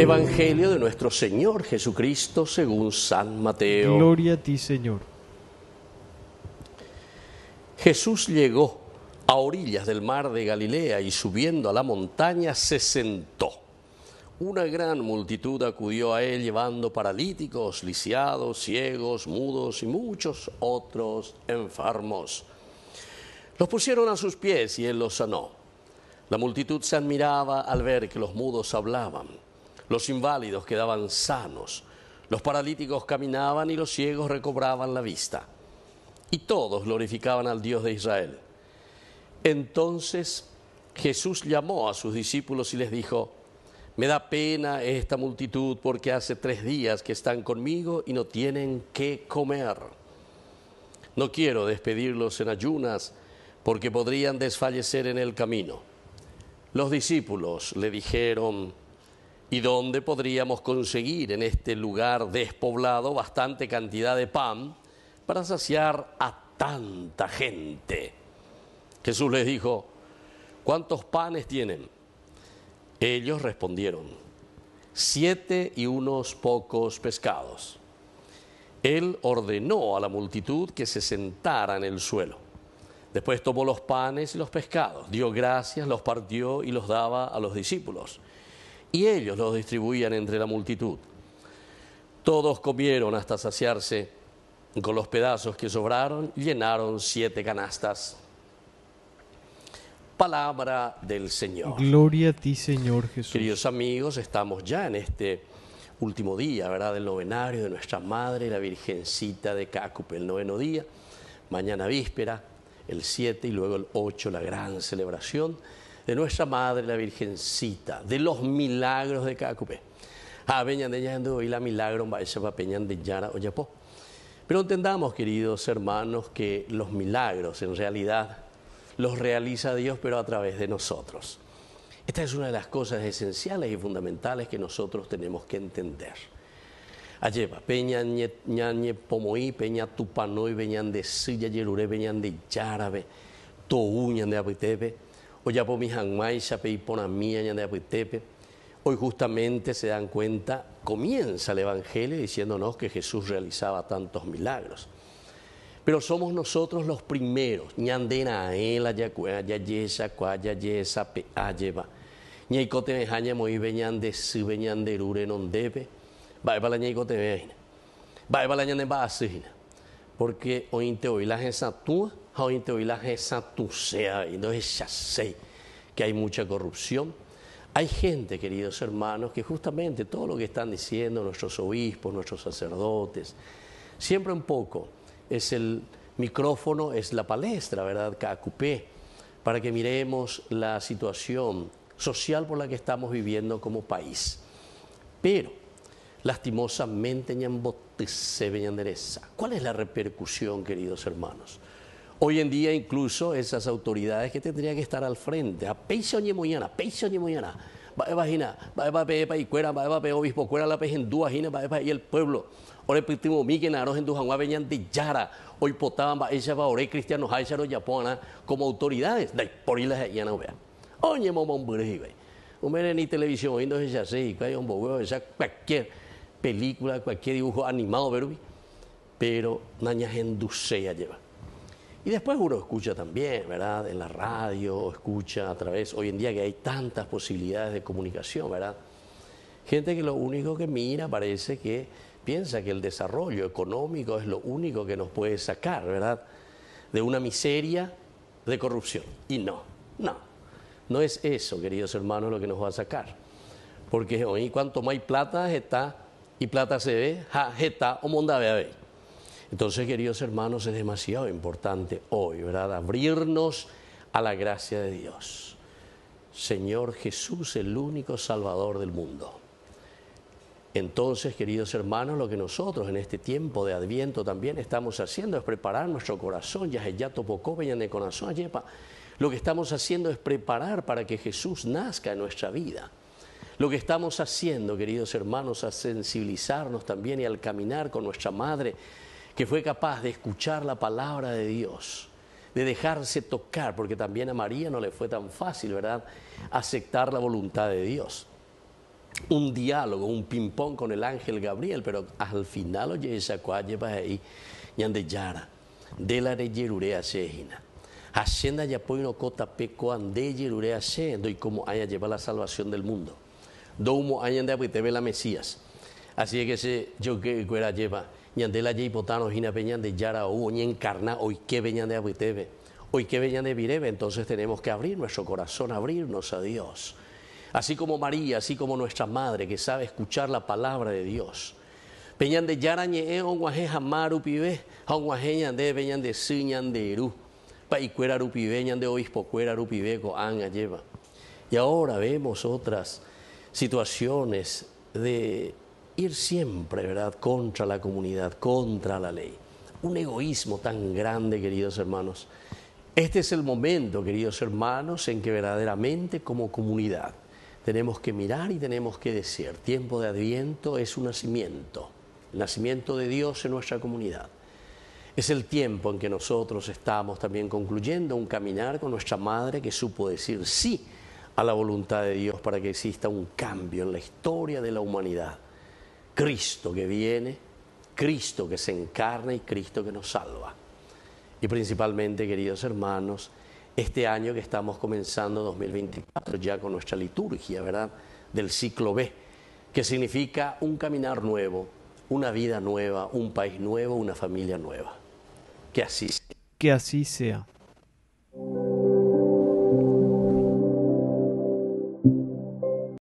Evangelio de nuestro Señor Jesucristo según San Mateo. Gloria a ti, Señor. Jesús llegó a orillas del mar de Galilea y subiendo a la montaña se sentó. Una gran multitud acudió a él llevando paralíticos, lisiados, ciegos, mudos y muchos otros enfermos. Los pusieron a sus pies y él los sanó. La multitud se admiraba al ver que los mudos hablaban los inválidos quedaban sanos, los paralíticos caminaban y los ciegos recobraban la vista. Y todos glorificaban al Dios de Israel. Entonces Jesús llamó a sus discípulos y les dijo, me da pena esta multitud porque hace tres días que están conmigo y no tienen qué comer. No quiero despedirlos en ayunas porque podrían desfallecer en el camino. Los discípulos le dijeron, y dónde podríamos conseguir en este lugar despoblado bastante cantidad de pan para saciar a tanta gente. Jesús les dijo, ¿cuántos panes tienen? Ellos respondieron, siete y unos pocos pescados. Él ordenó a la multitud que se sentara en el suelo. Después tomó los panes y los pescados, dio gracias, los partió y los daba a los discípulos y ellos los distribuían entre la multitud. Todos comieron hasta saciarse, con los pedazos que sobraron llenaron siete canastas. Palabra del Señor. Gloria a ti, Señor Jesús. Queridos amigos, estamos ya en este último día, ¿verdad? Del novenario de nuestra Madre, la Virgencita de Cácupe, el noveno día, mañana víspera, el siete y luego el ocho, la gran celebración de nuestra Madre la Virgencita, de los milagros de Cacupé. Ah, la milagro Pero entendamos, queridos hermanos, que los milagros en realidad los realiza Dios, pero a través de nosotros. Esta es una de las cosas esenciales y fundamentales que nosotros tenemos que entender. lleva Peña Ñañe Pomoí, Peña Tupanoy, Peña de Silla, Yerure, peñan de Yarabe, uñan de Abitepe Oyapomijanmay, pues, Chapeiponamía, Ñandeapuitepe. Pues, hoy justamente se dan cuenta, comienza el Evangelio diciéndonos que Jesús realizaba tantos milagros. Pero somos nosotros los primeros. Ñandena, Aela, Yayesa, Cuaya, Yesa, Peayeva. Ñaicote, Mejaña, Moibe, Ñande, Sibe, Ñanderure, Nondebe. Baebala, Ñaicote, Mejaña. la Ñande, Baasina. Porque hoy te oí la gente que hay mucha corrupción. Hay gente, queridos hermanos, que justamente todo lo que están diciendo nuestros obispos, nuestros sacerdotes, siempre un poco es el micrófono, es la palestra, ¿verdad? acupé para que miremos la situación social por la que estamos viviendo como país. Pero, lastimosamente, ¿cuál es la repercusión, queridos hermanos? Hoy en día incluso esas autoridades que tendrían que estar al frente, a ni ñemoyana, peso ni vagina, va a pepa y cuera, va pe obispo cuera la pejendúa, imagina, va a y el pueblo. Ore pitimo migen aros en Dujanua venían de Yara, hoy potaban va ella va ore cristianos haisharo yapona como autoridades, de por ilas ya no vea. Oye momón Un Hombre ni televisión viendo ese así, que hay un bobo, esa cualquier película, cualquier dibujo animado, pero pero naña genducea lleva. Y después uno escucha también, ¿verdad? En la radio, escucha a través, hoy en día que hay tantas posibilidades de comunicación, ¿verdad? Gente que lo único que mira parece que piensa que el desarrollo económico es lo único que nos puede sacar, ¿verdad? De una miseria de corrupción. Y no, no. No es eso, queridos hermanos, lo que nos va a sacar. Porque hoy, cuanto más plata está, y plata se ve, ja, está o monda ve entonces, queridos hermanos, es demasiado importante hoy, ¿verdad? Abrirnos a la gracia de Dios. Señor Jesús, el único Salvador del mundo. Entonces, queridos hermanos, lo que nosotros en este tiempo de Adviento también estamos haciendo es preparar nuestro corazón, ya ya topocó, de corazón, yepa. Lo que estamos haciendo es preparar para que Jesús nazca en nuestra vida. Lo que estamos haciendo, queridos hermanos, a sensibilizarnos también y al caminar con nuestra madre, que fue capaz de escuchar la palabra de Dios, de dejarse tocar, porque también a María no le fue tan fácil, ¿verdad?, aceptar la voluntad de Dios. Un diálogo, un ping-pong con el ángel Gabriel, pero al final, oye, sacó a ahí, de Yara, de la Yerurea Sejina. Hacienda ya pues no cota peco ande Yerurea y como haya lleva la salvación del mundo. humo haya de te ve la Mesías. Así que ese yo que era lleva ñandela yei botaron hina peñan de yara u encarna hoy que veñan de abiteve hoy que veñan de vireve entonces tenemos que abrir nuestro corazón abrirnos a Dios así como María así como nuestra madre que sabe escuchar la palabra de Dios peñan de yara ñe eh, onguaje jamaru pibe onguaje ñande peñan de siñan de eru paicuera rupive, ñande obispo cuera rupive, go anga lleva y ahora vemos otras situaciones de ir siempre, ¿verdad?, contra la comunidad, contra la ley. Un egoísmo tan grande, queridos hermanos. Este es el momento, queridos hermanos, en que verdaderamente como comunidad tenemos que mirar y tenemos que decir, tiempo de adviento es un nacimiento, el nacimiento de Dios en nuestra comunidad. Es el tiempo en que nosotros estamos también concluyendo un caminar con nuestra madre que supo decir sí a la voluntad de Dios para que exista un cambio en la historia de la humanidad. Cristo que viene, Cristo que se encarna y Cristo que nos salva. Y principalmente, queridos hermanos, este año que estamos comenzando 2024 ya con nuestra liturgia, ¿verdad? Del ciclo B, que significa un caminar nuevo, una vida nueva, un país nuevo, una familia nueva. Que así sea. Que así sea.